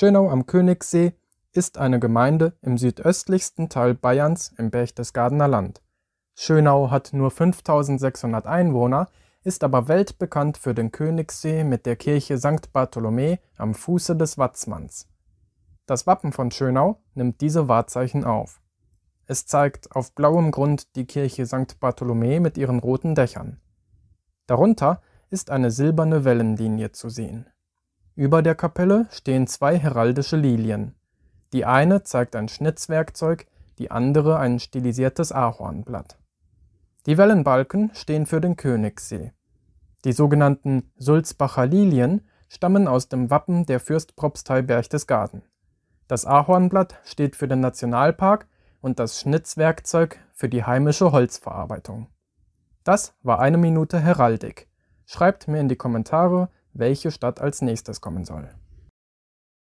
Schönau am Königssee ist eine Gemeinde im südöstlichsten Teil Bayerns im Berchtesgadener Land. Schönau hat nur 5600 Einwohner, ist aber weltbekannt für den Königssee mit der Kirche St. Bartholomä am Fuße des Watzmanns. Das Wappen von Schönau nimmt diese Wahrzeichen auf. Es zeigt auf blauem Grund die Kirche St. Bartholomä mit ihren roten Dächern. Darunter ist eine silberne Wellenlinie zu sehen über der Kapelle stehen zwei heraldische Lilien. Die eine zeigt ein Schnitzwerkzeug, die andere ein stilisiertes Ahornblatt. Die Wellenbalken stehen für den Königssee. Die sogenannten Sulzbacher Lilien stammen aus dem Wappen der Fürstpropstei Berchtesgaden. Das Ahornblatt steht für den Nationalpark und das Schnitzwerkzeug für die heimische Holzverarbeitung. Das war eine Minute Heraldik. Schreibt mir in die Kommentare, welche Stadt als nächstes kommen soll.